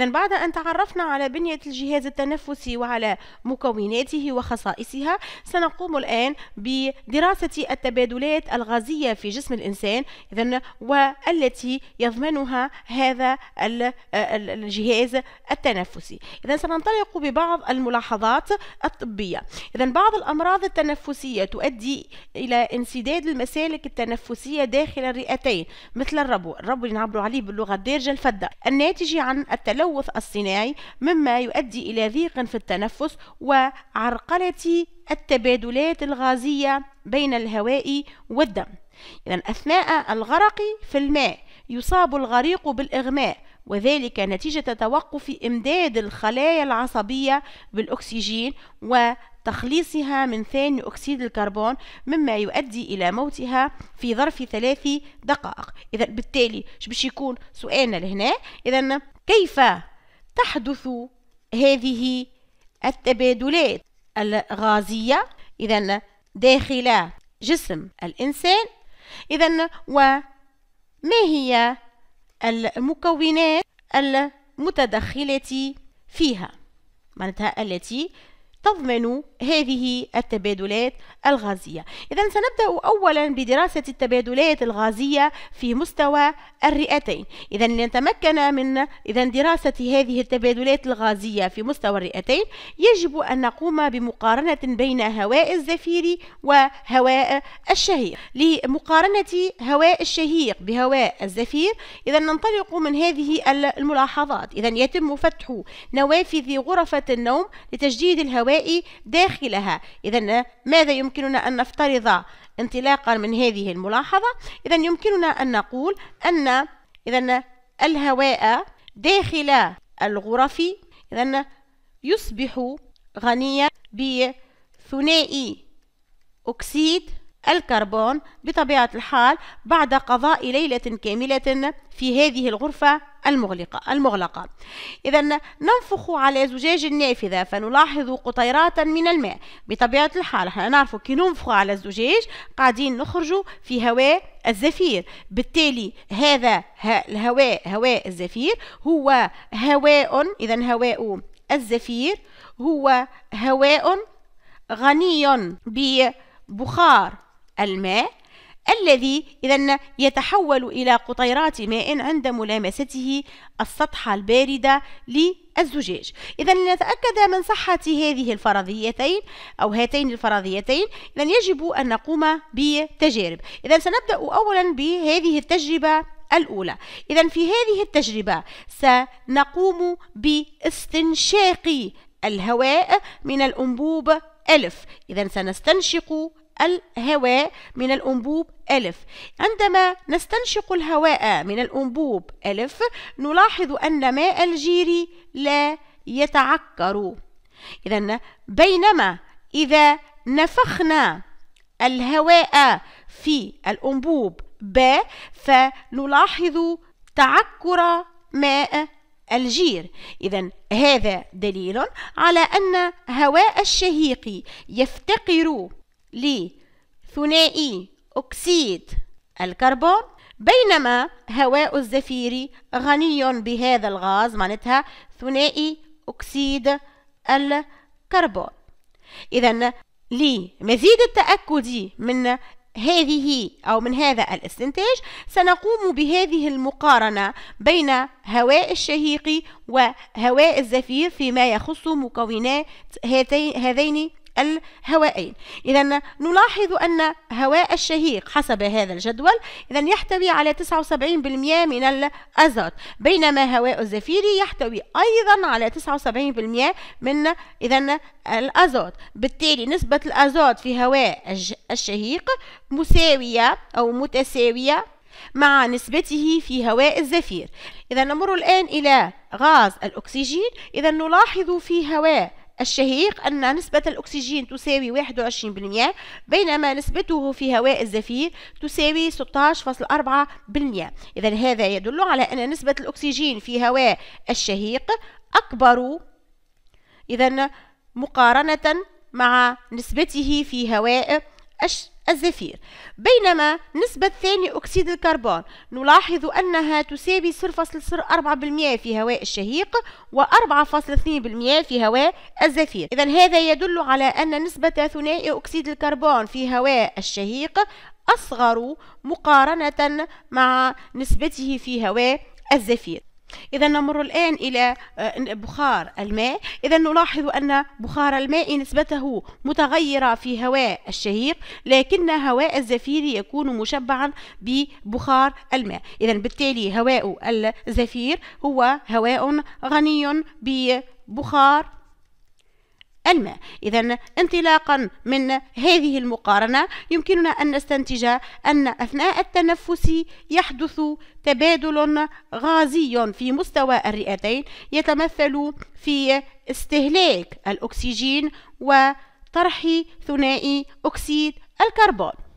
إذا بعد أن تعرفنا على بنية الجهاز التنفسي وعلى مكوناته وخصائصها سنقوم الآن بدراسة التبادلات الغازية في جسم الإنسان إذا والتي يضمنها هذا الجهاز التنفسي إذا سننطلق ببعض الملاحظات الطبية إذا بعض الأمراض التنفسية تؤدي إلى انسداد المسالك التنفسية داخل الرئتين مثل الربو الربو اللي نعبروا عليه باللغة الدارجة الفدة الناتج عن التلوث التلوث الصناعي مما يؤدي إلى ضيق في التنفس وعرقلة التبادلات الغازية بين الهواء والدم إذا أثناء الغرق في الماء يصاب الغريق بالإغماء وذلك نتيجة توقف إمداد الخلايا العصبية بالأكسجين وتخليصها من ثاني أكسيد الكربون مما يؤدي إلى موتها في ظرف ثلاث دقائق إذا بالتالي باش يكون سؤالنا لهنا إذا كيف تحدث هذه التبادلات الغازية إذا داخل جسم الإنسان إذا وما هي المكونات المتدخلة فيها معناتها التي تضمن هذه التبادلات الغازية إذا سنبدأ أولا بدراسة التبادلات الغازية في مستوى الرئتين إذا لنتمكن من إذا دراسة هذه التبادلات الغازية في مستوى الرئتين يجب أن نقوم بمقارنة بين هواء الزفير وهواء الشهيق لمقارنة هواء الشهيق بهواء الزفير إذا ننطلق من هذه الملاحظات إذا يتم فتح نوافذ غرفة النوم لتجديد الهواء الهوائي داخلها إذا ماذا يمكننا أن نفترض انطلاقا من هذه الملاحظة إذا يمكننا أن نقول أن إذا الهواء داخل الغرف إذا يصبح غنيا بثنائي أكسيد الكربون بطبيعة الحال بعد قضاء ليلة كاملة في هذه الغرفة المغلقة المغلقة إذا ننفخ على زجاج النافذة فنلاحظ قطيرات من الماء بطبيعة الحال احنا نعرف كي ننفخ على الزجاج قاعدين نخرج في هواء الزفير بالتالي هذا الهواء هواء الزفير هو هواء إذا هواء الزفير هو هواء غني ببخار الماء الذي إذا يتحول إلى قطيرات ماء عند ملامسته السطح الباردة للزجاج إذا لنتأكد من صحة هذه الفرضيتين أو هاتين الفرضيتين إذا يجب أن نقوم بتجارب إذا سنبدأ أولا بهذه التجربة الأولى إذا في هذه التجربة سنقوم باستنشاق الهواء من الأنبوب ألف إذا سنستنشق الهواء من الأنبوب ألف عندما نستنشق الهواء من الأنبوب ألف نلاحظ أن ماء الجير لا يتعكر إذا بينما إذا نفخنا الهواء في الأنبوب ب فنلاحظ تعكر ماء الجير إذا هذا دليل على أن هواء الشهيق يفتقر لثنائي أكسيد الكربون بينما هواء الزفير غني بهذا الغاز معناتها ثنائي أكسيد الكربون إذا لمزيد التأكد من هذه أو من هذا الاستنتاج سنقوم بهذه المقارنة بين هواء الشهيق وهواء الزفير فيما يخص مكونات هاتين هذين الهوائين إذا نلاحظ أن هواء الشهيق حسب هذا الجدول إذا يحتوي على 79% من الأزوت بينما هواء الزفير يحتوي أيضا على 79% من إذا الأزوت بالتالي نسبة الأزوت في هواء الشهيق مساوية أو متساوية مع نسبته في هواء الزفير إذا نمر الآن إلى غاز الأكسجين إذا نلاحظ في هواء الشهيق أن نسبة الأكسجين تساوي 21% بينما نسبته في هواء الزفير تساوي 16.4% إذا هذا يدل على أن نسبة الأكسجين في هواء الشهيق أكبر إذا مقارنة مع نسبته في هواء الزفير بينما نسبة ثاني أكسيد الكربون نلاحظ أنها تساوي 0.4% في هواء الشهيق و4.2% في هواء الزفير إذا هذا يدل على أن نسبة ثنائي أكسيد الكربون في هواء الشهيق أصغر مقارنة مع نسبته في هواء الزفير إذا نمر الآن إلى آه، بخار الماء إذا نلاحظ أن بخار الماء نسبته متغيرة في هواء الشهيق لكن هواء الزفير يكون مشبعا ببخار الماء إذا بالتالي هواء الزفير هو هواء غني ببخار الماء إذا انطلاقا من هذه المقارنة يمكننا أن نستنتج أن أثناء التنفس يحدث تبادل غازي في مستوى الرئتين يتمثل في استهلاك الأكسجين وطرح ثنائي أكسيد الكربون